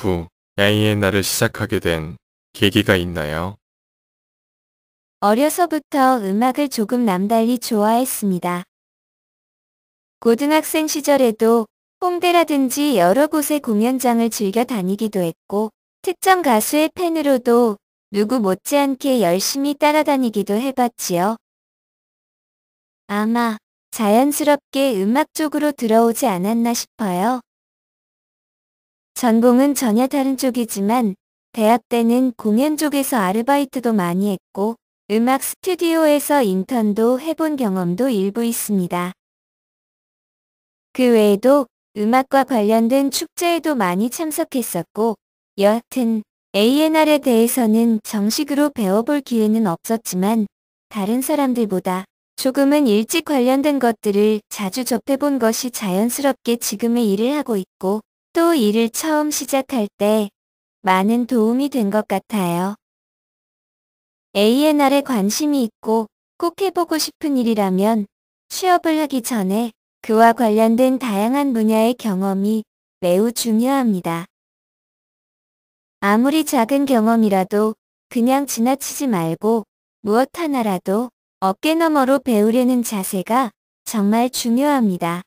구 야이엔나를 시작하게 된 계기가 있나요? 어려서부터 음악을 조금 남달리 좋아했습니다. 고등학생 시절에도 홍대라든지 여러 곳의 공연장을 즐겨 다니기도 했고 특정 가수의 팬으로도 누구 못지않게 열심히 따라다니기도 해봤지요. 아마 자연스럽게 음악 쪽으로 들어오지 않았나 싶어요. 전공은 전혀 다른 쪽이지만 대학 때는 공연 쪽에서 아르바이트도 많이 했고 음악 스튜디오에서 인턴도 해본 경험도 일부 있습니다. 그 외에도 음악과 관련된 축제에도 많이 참석했었고 여하튼 A&R에 n 대해서는 정식으로 배워볼 기회는 없었지만 다른 사람들보다 조금은 일찍 관련된 것들을 자주 접해본 것이 자연스럽게 지금의 일을 하고 있고 또 일을 처음 시작할 때 많은 도움이 된 것 같아요. A&R에 관심이 있고 꼭 해보고 싶은 일이라면 취업을 하기 전에 그와 관련된 다양한 분야의 경험이 매우 중요합니다. 아무리 작은 경험이라도 그냥 지나치지 말고 무엇 하나라도 어깨너머로 배우려는 자세가 정말 중요합니다.